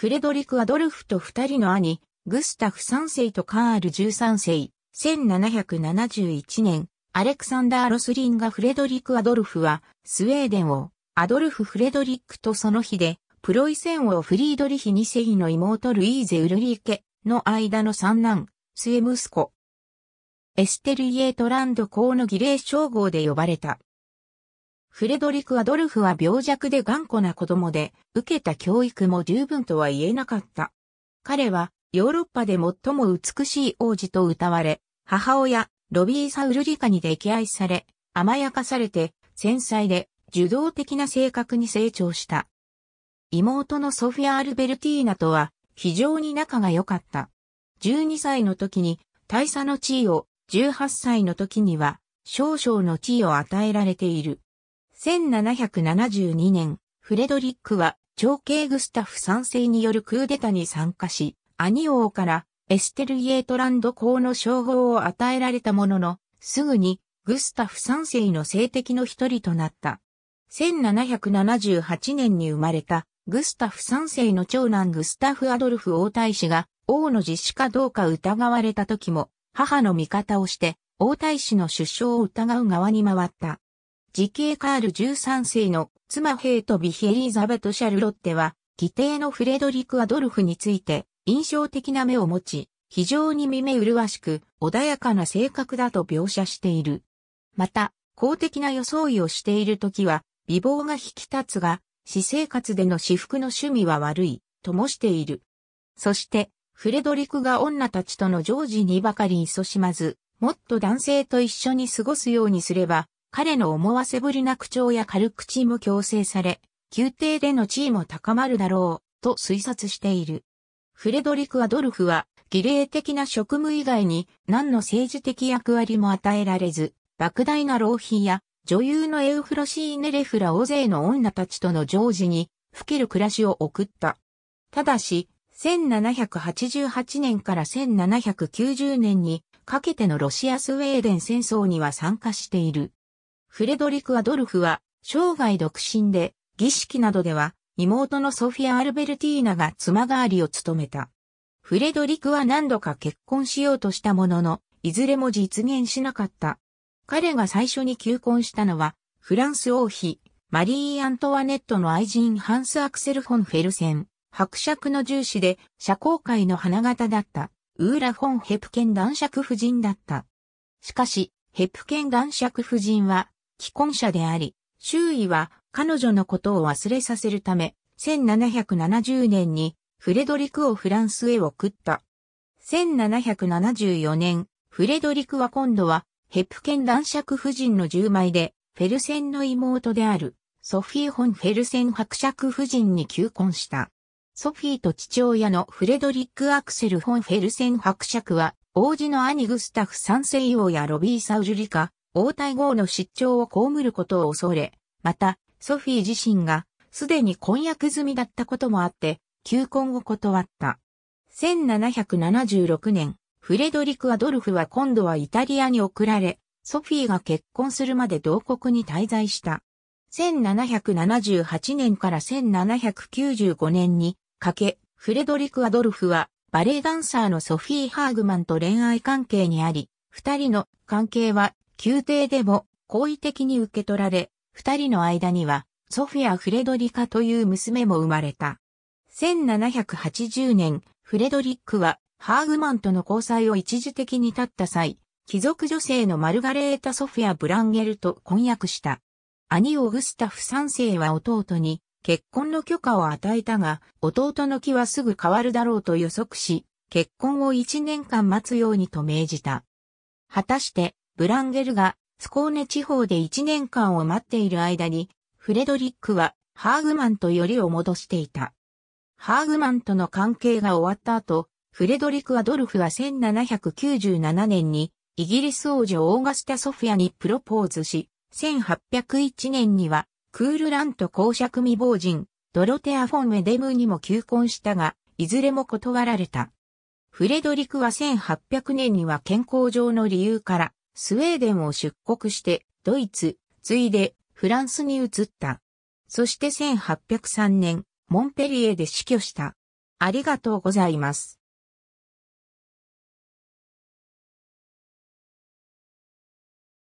フレドリク・アドルフと二人の兄、グスタフ三世とカール十三世、1771年、アレクサンダー・ロスリンがフレドリク・アドルフは、スウェーデンを、アドルフ・フレドリックとその日で、プロイセン王フリードリヒ二世の妹ルイーゼ・ウルリーケの間の三男、末息子。エステル・イエートランド公の儀礼称号で呼ばれた。フレドリク・アドルフは病弱で頑固な子供で、受けた教育も十分とは言えなかった。彼は、ヨーロッパで最も美しい王子と歌われ、母親、ロビーサ・ウルリカに溺愛され、甘やかされて、繊細で、受動的な性格に成長した。妹のソフィア・アルベルティーナとは、非常に仲が良かった。12歳の時に、大佐の地位を、18歳の時には、少々の地位を与えられている。1772年、フレドリックは、長兄グスタフ三世によるクーデタに参加し、兄王からエステル・イエートランド公の称号を与えられたものの、すぐにグスタフ三世の政敵の一人となった。1778年に生まれたグスタフ三世の長男グスタフ・アドルフ王太子が王の実施かどうか疑われた時も母の味方をして王太子の出生を疑う側に回った。時系カール13世の妻ヘイトビヒエリザベト・シャルロッテは、義弟のフレドリク・アドルフについて印象的な目を持ち、非常に見目麗しく穏やかな性格だと描写している。また、公的な装いをしている時は、美貌が引き立つが、私生活での私服の趣味は悪い、ともしている。そして、フレドリクが女たちとの常時にばかり勤しまず、もっと男性と一緒に過ごすようにすれば、彼の思わせぶりな口調や軽口も強制され、宮廷での地位も高まるだろう、と推察している。フレドリク・アドルフは、儀礼的な職務以外に何の政治的役割も与えられず、莫大な浪費や女優のエウフロシーネレフラ大勢の女たちとの常時に吹ける暮らしを送った。ただし、1788年から1790年にかけてのロシアスウェーデン戦争には参加している。フレドリク・アドルフは、生涯独身で、儀式などでは、妹のソフィア・アルベルティーナが妻代わりを務めた。フレドリクは何度か結婚しようとしたものの、いずれも実現しなかった。彼が最初に求婚したのは、フランス王妃、マリー・アントワネットの愛人ハンス・アクセル・フォン・フェルセン、伯爵の重視で社交界の花形だった、ウーラ・フォン・ヘプケン男爵夫人だった。しかし、ヘプケン男爵夫人は既婚者であり、周囲は彼女のことを忘れさせるため、1770年にフレドリクをフランスへ送った。1774年、フレドリクは今度はヘプケン男爵夫人の10枚で、フェルセンの妹である、ソフィー・ホン・フェルセン伯爵夫人に求婚した。ソフィーと父親のフレドリック・アクセル・ホン・フェルセン伯爵は、王子の兄グスタフ三世王やロビー・サウジュリカ、王太后の失調を被ることを恐れ、また、ソフィー自身が、すでに婚約済みだったこともあって、求婚を断った。1776年、フレドリク・アドルフは今度はイタリアに送られ、ソフィーが結婚するまで同国に滞在した。1778年から1795年にかけ、フレドリク・アドルフはバレエダンサーのソフィー・ハーグマンと恋愛関係にあり、二人の関係は宮廷でも好意的に受け取られ、二人の間には、ソフィア・フレドリカという娘も生まれた。1780年、フレドリックは、ハーグマンとの交際を一時的に立った際、貴族女性のマルガレータ・ソフィア・ブランゲルと婚約した。兄オグスタフ三世は弟に結婚の許可を与えたが、弟の気はすぐ変わるだろうと予測し、結婚を一年間待つようにと命じた。果たして、ブランゲルがスコーネ地方で1年間を待っている間に、フレドリックはハーグマンとよりを戻していた。ハーグマンとの関係が終わった後、フレドリック・アドルフは1797年にイギリス王女オーガスタ・ソフィアにプロポーズし、1801年にはクールランと公爵未亡人、ドロテア・フォン・ウェデムにも求婚したが、いずれも断られた。フレドリックは1800年には健康上の理由から、スウェーデンを出国して、ドイツ、ついで、フランスに移った。そして1803年、モンペリエで死去した。ありがとうございます。